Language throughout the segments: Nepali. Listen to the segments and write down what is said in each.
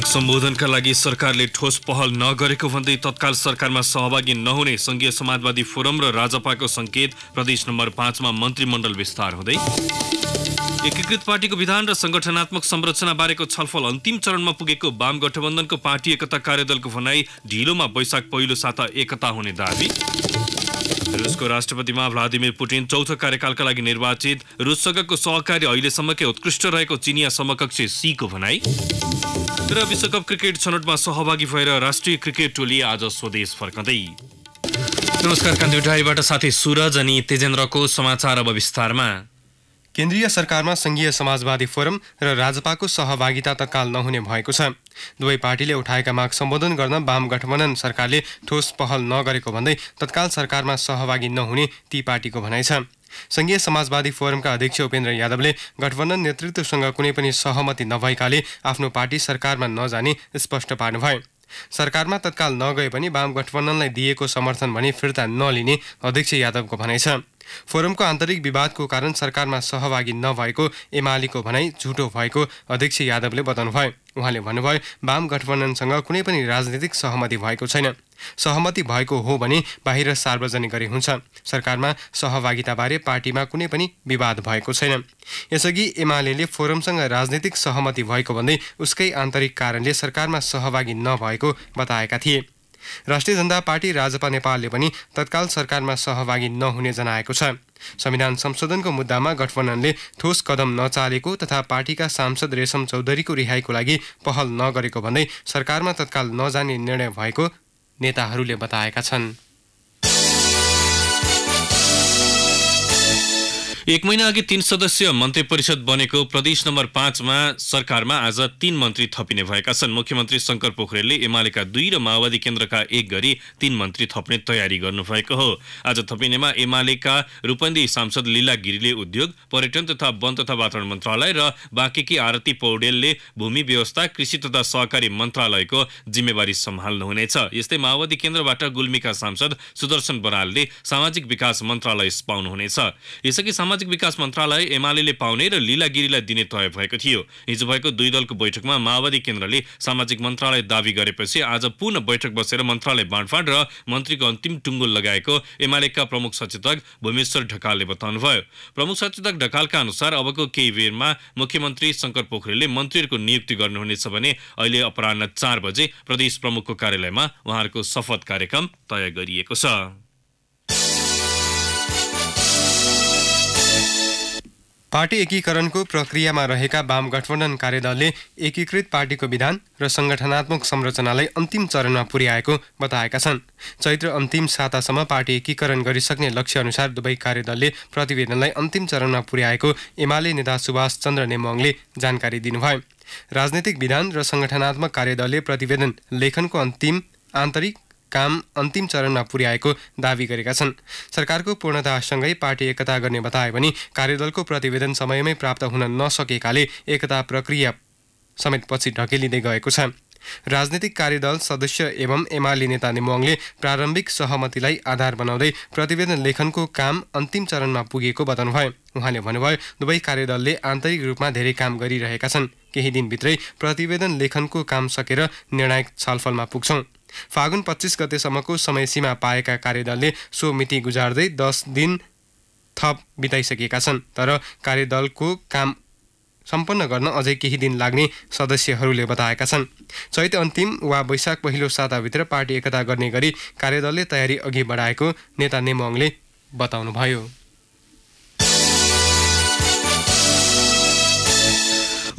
माग सम्बोधनका लागि सरकारले ठोस पहल नगरेको भन्दै तत्काल सरकारमा सहभागी नहुने संघीय समाजवादी फोरम र राजपाको संकेत प्रदेश नम्बर पाँचमा मन्त्रीमण्डल विस्तार हुँदै एकीकृत पार्टीको विधान र संगठनात्मक संरचना बारेको छलफल अन्तिम चरणमा पुगेको वाम गठबन्धनको पार्टी एकता कार्यदलको भनाई ढिलोमा वैशाख पहिलो साता एकता हुने दावी रुसको राष्ट्रपतिमा भ्लादिमिर पुटिन चौथो कार्यकालका लागि निर्वाचित रुससँगको सहकार्य अहिलेसम्मकै उत्कृष्ट रहेको चिनिया समकक्ष सीको भनाई र विश्वकप क्रिकेट छनौटमा सहभागी भएर राष्ट्रिय क्रिकेट टोली आज स्वदेश फर्कँदै नमस्कार कान्ति साथी सुरज अनि तेजेन्द्रको समाचार अब विस्तारमा केन्द्रीय सरकारमा सङ्घीय समाजवादी फोरम र राजपाको सहभागिता तत्काल नहुने भएको छ दुवै पार्टीले उठाएका माग सम्बोधन गर्न वाम गठबन्धन सरकारले ठोस पहल नगरेको भन्दै तत्काल सरकारमा सहभागी नहुने ती पार्टीको भनाइ छ सङ्घीय समाजवादी फोरमका अध्यक्ष उपेन्द्र यादवले गठबन्धन नेतृत्वसँग कुनै पनि सहमति नभएकाले आफ्नो पार्टी सरकारमा नजाने स्पष्ट पार्नुभयो सरकारमा तत्काल नगए पनि वाम गठबन्धनलाई दिएको समर्थन भने फिर्ता नलिने अध्यक्ष यादवको भनाइ छ फोरमको आन्तरिक विवादको कारण सरकारमा सहभागी नभएको एमालेको भनाइ झुटो भएको अध्यक्ष यादवले बताउनुभयो उहाँले भन्नुभयो वाम गठबन्धनसँग कुनै पनि राजनीतिक सहमति भएको छैन सहमति भएको हो भने बाहिर सार्वजनिक गरी हुन्छ सरकारमा सहभागिताबारे पार्टीमा कुनै पनि विवाद भएको छैन यसअघि एमाले फोरमसँग राजनीतिक सहमति भएको भन्दै उसकै आन्तरिक कारणले सरकारमा सहभागी नभएको बताएका थिए राष्ट्रिय जनता पार्टी राजपा नेपालले पनि तत्काल सरकारमा सहभागी नहुने जनाएको छ संविधान संशोधनको मुद्दामा गठबन्धनले ठोस कदम नचालेको तथा पार्टीका सांसद रेशम चौधरीको रिहाईको लागि पहल नगरेको भन्दै सरकारमा तत्काल नजाने निर्णय भएको नेताहरूले बताएका छन् एक महिना अघि तीन सदस्य मन्त्री परिषद बनेको प्रदेश नम्बर पाँचमा सरकारमा आज तीन मन्त्री थपिने भएका छन् मुख्यमन्त्री शङ्कर पोखरेलले एमालेका दुई र माओवादी केन्द्रका एक गरी तीन मन्त्री थप्ने तयारी गर्नुभएको हो आज थपिनेमा एमालेका रूपन्दी सांसद लीला गिरीले उद्योग पर्यटन तथा वन तथा वातावरण मन्त्रालय र बाँकेकी आरती पौडेलले भूमि व्यवस्था कृषि तथा सहकारी मन्त्रालयको जिम्मेवारी सम्हाल्नुहुनेछ यस्तै माओवादी केन्द्रबाट गुल्मीका सांसद सुदर्शन बरालले सामाजिक विकास मन्त्रालय पाउनुहुनेछ यसअघि सामाजिक विकास मन्त्रालय एमाले पाउने र लीला गिरीलाई दिने तय भएको थियो हिजो भएको दुई दलको बैठकमा माओवादी केन्द्रले सामाजिक मन्त्रालय दावी गरेपछि आज पुनः बैठक बसेर मन्त्रालय बाँडफाँड र मन्त्रीको अन्तिम टुङ्गो लगाएको एमालेका प्रमुख सचेतक भूमेश्वर ढकालले बताउनुभयो प्रमुख सचेतक ढकालका अनुसार अबको केही बेरमा मुख्यमन्त्री शङ्कर पोखरेलले मन्त्रीहरूको नियुक्ति गर्नुहुनेछ भने अहिले अपराह चार बजे प्रदेश प्रमुखको कार्यालयमा उहाँहरूको शपथ कार्यक्रम तय गरिएको छ पार्टी एकीकरणको प्रक्रियामा रहेका वाम गठबन्धन कार्यदलले एकीकृत पार्टीको विधान र सङ्गठनात्मक संरचनालाई अन्तिम चरणमा पुर्याएको बताएका छन् चैत्र अन्तिम सातासम्म पार्टी एकीकरण गरिसक्ने लक्ष्यअनुसार दुवै कार्यदलले प्रतिवेदनलाई अन्तिम चरणमा पुर्याएको एमाले नेता सुभाष चन्द्र नेमोङले जानकारी दिनुभयो राजनैतिक विधान र सङ्गठनात्मक कार्यदलले प्रतिवेदन लेखनको अन्तिम आन्तरिक काम अन्तिम चरणमा पुर्याएको दावी गरेका छन् सरकारको पूर्णतासँगै पार्टी एकता गर्ने बताए पनि कार्यदलको प्रतिवेदन समयमै प्राप्त हुन नसकेकाले एकता प्रक्रिया समेत पछि ढकेलिँदै गएको छ राजनीतिक कार्यदल सदस्य एवं एमाले नेता निमोङले प्रारम्भिक सहमतिलाई आधार बनाउँदै प्रतिवेदन लेखनको काम अन्तिम चरणमा पुगेको बताउनुभयो उहाँले भन्नुभयो दुवै कार्यदलले आन्तरिक रूपमा धेरै काम गरिरहेका छन् केही दिनभित्रै प्रतिवेदन लेखनको काम सकेर निर्णायक छलफलमा पुग्छौँ फागुन पच्चिस गतेसम्मको समयसीमा पाएका कार्यदलले सो मिति गुजार्दै दस दिन थप बिताइसकेका छन् तर कार्यदलको काम सम्पन्न गर्न अझै केही दिन लाग्ने सदस्यहरूले बताएका छन् चैत अन्तिम वा वैशाख पहिलो साताभित्र पार्टी एकता गर्ने गरी कार्यदलले तयारी अघि बढाएको नेता नेमोङले बताउनुभयो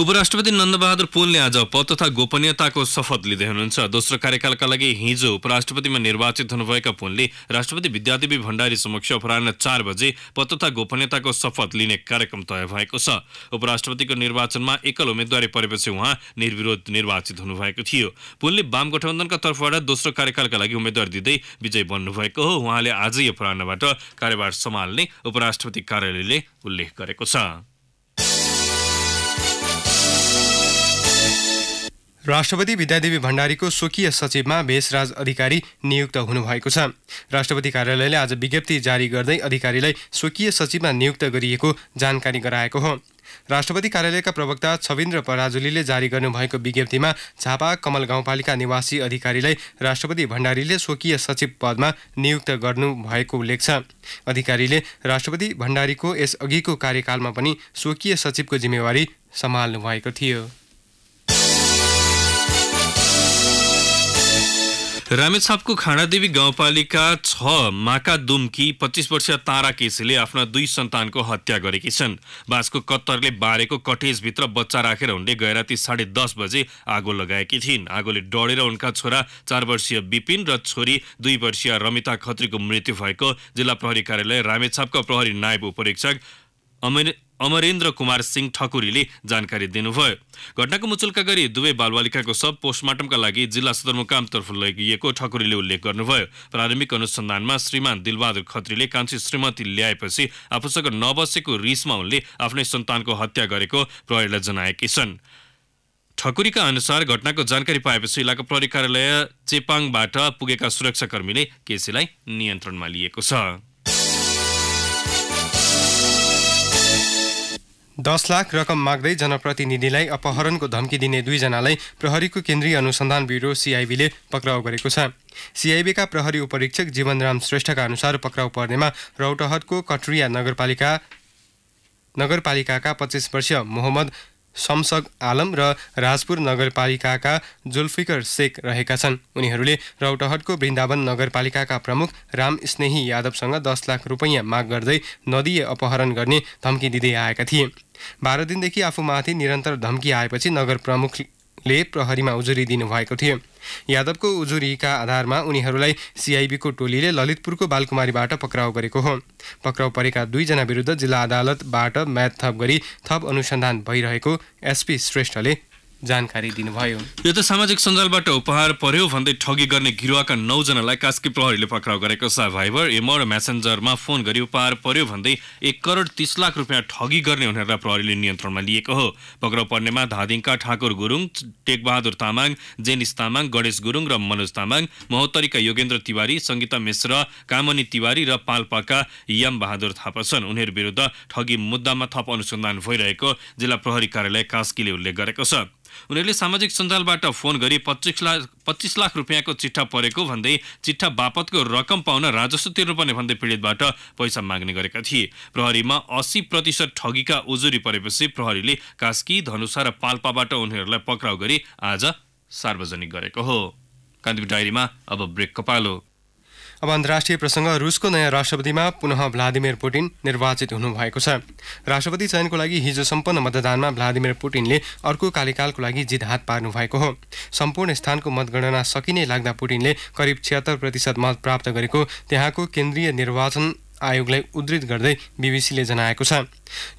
उपराष्ट्रपति नन्दबहादुर पुनले आज पद तथा गोपनीयताको शपथ लिँदै हुनुहुन्छ दोस्रो कार्यकालका लागि हिजो उपराष्ट्रपतिमा निर्वाचित हुनुभएका पुनले राष्ट्रपति विद्यादेवी भण्डारी समक्ष अपराह चार बजे पद तथा गोपनीयताको शपथ लिने कार्यक्रम तय भएको छ उपराष्ट्रपतिको निर्वाचनमा एकल उम्मेद्वारी परेपछि उहाँ निर्विरोध निर्वाचित हुनुभएको थियो पुनले वाम गठबन्धनका तर्फबाट दोस्रो कार्यकालका लागि उम्मेद्वार दिँदै विजय बन्नुभएको हो उहाँले आजै अपराह्नबाट कार्यभार सम्हाल्ने उपराष्ट्रपति कार्यालयले उल्लेख गरेको छ राष्ट्रपति विद्यादेवी भण्डारीको स्वकीय सचिवमा भेषराज अधिकारी नियुक्त हुनुभएको छ राष्ट्रपति कार्यालयले आज विज्ञप्ति जारी गर्दै अधिकारीलाई स्वकीय सचिवमा नियुक्त गरिएको जानकारी गराएको हो राष्ट्रपति कार्यालयका प्रवक्ता छविन्द्र पराजुलीले जारी गर्नुभएको विज्ञप्तिमा झापा कमल गाउँपालिका निवासी अधिकारीलाई राष्ट्रपति भण्डारीले स्वकीय सचिव पदमा नियुक्त गर्नुभएको उल्लेख छ अधिकारीले राष्ट्रपति भण्डारीको यसअघिको कार्यकालमा पनि स्वकीय सचिवको जिम्मेवारी सम्हाल्नु भएको थियो रामेछापको खाँडादेवी गाउँपालिका छ माका दुम्की पच्चिस वर्षीय तारा केसीले आफ्ना दुई सन्तानको हत्या गरेकी छन् बाँसको कत्तरले बारेको कटेजभित्र बच्चा राखेर उनले गैराती साढे दस बजे आगो लगाएकी थिइन् आगोले डढेर उनका छोरा चार वर्षीय विपिन र छोरी दुई वर्षीय रमिता खत्रीको मृत्यु भएको जिल्ला प्रहरी कार्यालय रामेछापका प्रहरी नायब उपरीक्षक अमेर अमरेन्द्र कुमार सिंह ठकुरीले जानकारी दिनुभयो घटनाको मुचुल्का गरी दुवै बालबालिकाको सब पोस्टमार्टमका लागि जिल्ला सदरमुकामतर्फ लगिएको ठकुरीले उल्लेख गर्नुभयो प्रारम्भिक अनुसन्धानमा श्रीमान दिलबहादुर खत्रीले कान्छी श्रीमती ल्याएपछि आफूसँग नबसेको रिसमा उनले आफ्नै सन्तानको हत्या गरेको प्रहरीलाई जनाएकी छन् ठकुरीका अनुसार घटनाको जानकारी पाएपछि इलाका प्रहरी कार्यालय चेपाङबाट पुगेका सुरक्षाकर्मीले केसीलाई नियन्त्रणमा लिएको छ दस लाख रकम माग्दै जनप्रतिनिधिलाई अपहरणको धम्की दिने दुईजनालाई प्रहरीको केन्द्रीय अनुसन्धान ब्युरो सिआइबीले पक्राउ गरेको छ सिआइबीका प्रहरी उपरीक्षक जीवनराम श्रेष्ठका अनुसार पक्राउ पर्नेमा रौटहटको कटरिया नगरपालिका नगरपालिकाका पच्चिस वर्षीय मोहम्मद शमसक आलम र राजपुर नगरपालिकाका जुल्फिकर शेख रहेका छन् उनीहरूले रौटहटको वृन्दावन नगरपालिकाका प्रमुख राम स्नेही यादवसँग दस लाख रुपैयाँ माग गर्दै नदीय अपहरण गर्ने धम्की दिँदै आएका थिए बाह्र दिनदेखि आफूमाथि निरन्तर धम्की आएपछि नगर प्रमुख ले प्रहरीमा उजुरी दिनुभएको थियो यादवको उजुरीका आधारमा उनीहरूलाई सिआइबीको टोलीले ललितपुरको बालकुमारीबाट पक्राउ गरेको हो पक्राउ परेका दुईजना विरुद्ध जिल्ला अदालतबाट म्याथ थप गरी थप अनुसन्धान भइरहेको एसपी श्रेष्ठले जानकारी दिनुभयो यो त सामाजिक सञ्जालबाट उपहार पर्यो भन्दै ठगी गर्ने गिरुवाका नौजनालाई कास्की प्रहरीले पक्राउ गरेको छ भाइबर एमो र म्यासेन्जरमा फोन गरी उपहार पर्यो भन्दै एक करोड तिस लाख रुपियाँ ठगी गर्ने उनीहरूलाई प्रहरीले नियन्त्रणमा लिएको हो पक्राउ पर्नेमा धादिङका ठाकुर गुरुङ टेकबहादुर तामाङ जेनिस तामाङ गणेश गुरुङ र मनोज तामाङ महोत्तरीका योगेन्द्र तिवारी सङ्गीता मिश्र कामनी तिवारी र पाल्पाका यमबहादुर थापा छन् उनीहरू विरुद्ध ठगी मुद्दामा थप अनुसन्धान भइरहेको जिल्ला प्रहरी कार्यालय कास्कीले उल्लेख गरेको छ उनीहरूले सामाजिक सञ्जालबाट फोन गरी पच्चिस लाख पच्चिस लाख रुपियाँको चिठा परेको भन्दै चिठा बापतको रकम पाउन राजस्व तिर्नुपर्ने भन्दै पीडितबाट पैसा माग्ने गरेका थिए प्रहरीमा अस्सी प्रतिशत ठगीका उजुरी परेपछि प्रहरीले कास्की धनुषा र पाल्पाबाट उनीहरूलाई पक्राउ गरी आज सार्वजनिक गरेको हो कान्तिपुर डायरीमा अब ब्रेक कपालो अब अन्तर्राष्ट्रिय प्रसङ्ग रुसको नयाँ राष्ट्रपतिमा पुनः भ्लादिमिर पुटिन निर्वाचित हुनुभएको छ राष्ट्रपति चयनको लागि हिजो सम्पन्न मतदानमा भ्लादिमिर पुटिनले अर्को कार्यकालको लागि जित हात पार्नु भएको हो सम्पूर्ण स्थानको मतगणना सकिने लाग्दा पुटिनले करिब छिहत्तर प्रतिशत मत प्राप्त गरेको त्यहाँको केन्द्रीय निर्वाचन आयोगलाई उद्धित गर्दै बिबिसीले जनाएको छ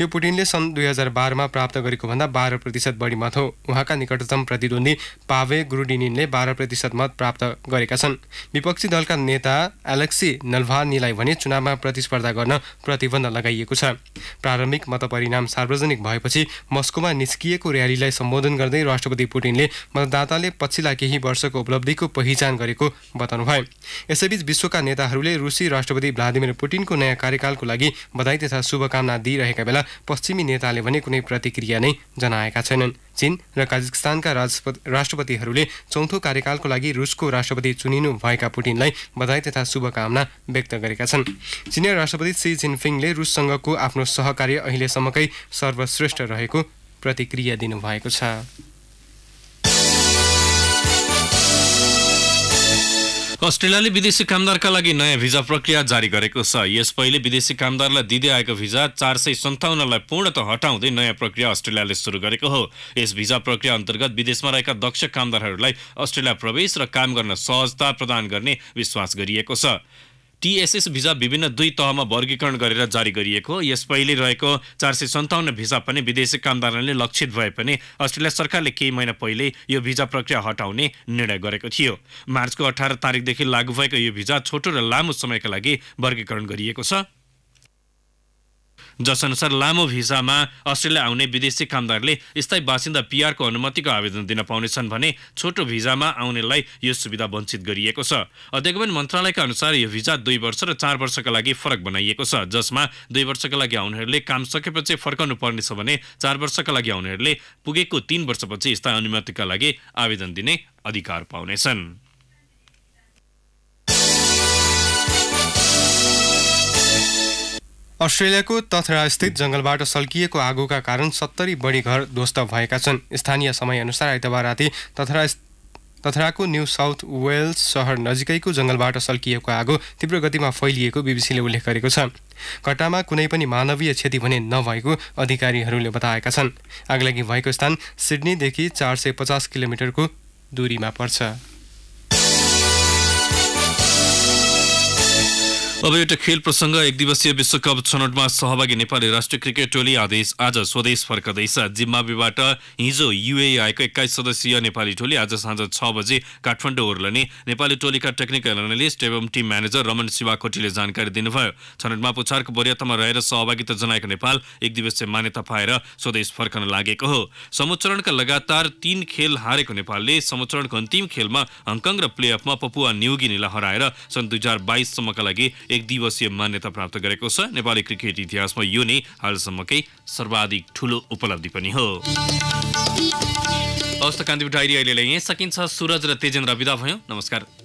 यो पुटिनले सन् दुई हजार बाह्रमा प्राप्त गरेको भन्दा बाह्र प्रतिशत बढी मत हो उहाँका निकटतम प्रतिद्वन्दी पावे ग्रुडिनिनले बाह्र प्रतिशत मत प्राप्त गरेका छन् विपक्षी दलका नेता एलेक्सी नल्भानीलाई भने चुनावमा प्रतिस्पर्धा गर्न प्रतिबन्ध लगाइएको छ प्रारम्भिक मतपरिणाम सार्वजनिक भएपछि मस्कोमा निस्किएको र्यालीलाई सम्बोधन गर्दै राष्ट्रपति पुटिनले मतदाताले पछिल्ला केही वर्षको उपलब्धिको पहिचान गरेको बताउनुभयो यसैबीच विश्वका नेताहरूले रुसी राष्ट्रपति भ्लादिमिर पुटिनको नयाँ कार्यकालको लागि बधाई तथा शुभकामना दिइरहेका गरेका बेला पश्चिमी नेताले भने कुनै प्रतिक्रिया नै जनाएका छैनन् चीन र काजकिस्तानका राष्ट्रपतिहरूले चौथो कार्यकालको लागि रुसको राष्ट्रपति चुनिनु भएका पुटिनलाई बधाई तथा शुभकामना व्यक्त गरेका छन् चिनिया राष्ट्रपति सी जिनफिङले रुससँगको आफ्नो सहकार्य अहिलेसम्मकै सर्वश्रेष्ठ रहेको प्रतिक्रिया दिनुभएको छ अस्ट्रेलियाले विदेशी कामदारका लागि नयाँ भिजा प्रक्रिया जारी गरेको छ यस पहिले विदेशी कामदारलाई दिँदै आएको भिजा चार सय सन्ताउन्नलाई पूर्णत हटाउँदै नयाँ प्रक्रिया अस्ट्रेलियाले सुरु गरेको हो यस भिजा प्रक्रिया अन्तर्गत विदेशमा रहेका दक्ष कामदारहरूलाई अस्ट्रेलिया प्रवेश र काम गर्न सहजता प्रदान गर्ने विश्वास गरिएको छ टिएसएस भिसा विभिन्न दुई तहमा वर्गीकरण गरेर जारी गरिएको यस पहिले रहेको चार सय सन्ताउन्न भिसा पनि विदेशी कामदारले लक्षित भए पनि अस्ट्रेलिया सरकारले केही महिना पहिले यो भिजा प्रक्रिया हटाउने निर्णय गरेको थियो मार्चको अठार तारिकदेखि लागू भएको यो भिजा छोटो र लामो समयका लागि वर्गीकरण गरिएको छ जसअनुसार लामो भिसामा अस्ट्रेलिया आउने विदेशी कामदारले स्थायी बासिन्दा पिआरको अनुमतिको आवेदन दिन पाउनेछन् भने छोटो भिजामा आउनेलाई यो सुविधा वञ्चित गरिएको छ अध्यागमन मन्त्रालयका अनुसार यो भिजा दुई वर्ष र चार वर्षका लागि फरक बनाइएको छ जसमा दुई वर्षका लागि आउनेहरूले काम सकेपछि फर्काउनु पर्नेछ भने चार वर्षका लागि आउनेहरूले पुगेको तीन वर्षपछि स्थायी अनुमतिका लागि आवेदन दिने अधिकार पाउनेछन् अस्ट्रेलियाको तथरास्थित जङ्गलबाट सल्किएको आगोका कारण सत्तरी बढी घर ध्वस्त भएका छन् स्थानीय समयअनुसार आइतबार राति तथरा तथराको न्यू साउथ वेल्स सहर नजिकैको जङ्गलबाट सल्किएको आगो तीव्र गतिमा फैलिएको बिबिसीले उल्लेख गरेको छ घटनामा कुनै पनि मानवीय क्षति भने नभएको अधिकारीहरूले बताएका छन् आगलागी भएको स्थान सिडनीदेखि चार सय पचास किलोमिटरको दूरीमा पर्छ अब एउटा खेल प्रसङ्ग एक दिवसीय विश्वकप छनौटमा सहभागी नेपाली राष्ट्रिय क्रिकेट टोली आदेश आज स्वदेश फर्कदैछ जिम्बावेबाट हिजो युए आएको एक्काइस सदस्यीय नेपाली टोली आज साँझ छ बजे काठमाडौँ ओर्लने नेपाली टोलीका टेक्निकल एनालिस्ट एवं टिम म्यानेजर रमन शिवाकोटीले जानकारी दिनुभयो छनौटमा पुछारको वरियतामा रहेर सहभागिता जनाएको नेपाल एक दिवसीय मान्यता पाएर स्वदेश फर्कन लागेको हो समुचरणका लगातार तीन खेल हारेको नेपालले समुचरणको अन्तिम खेलमा हङकङ र प्लेअफमा पपुवा न्युगिनीलाई हराएर सन् दुई हजार बाइससम्मका लागि एक दिवसीय मान्यता प्राप्त गरेको छ नेपाली क्रिकेट इतिहासमा यो नै हालसम्मकै सर्वाधिक ठुलो उपलब्धि पनि हो हवस् कान्तिपुर डायरी अहिले यहीँ सकिन्छ सुरज र तेजेन्द्र विदा भयो नमस्कार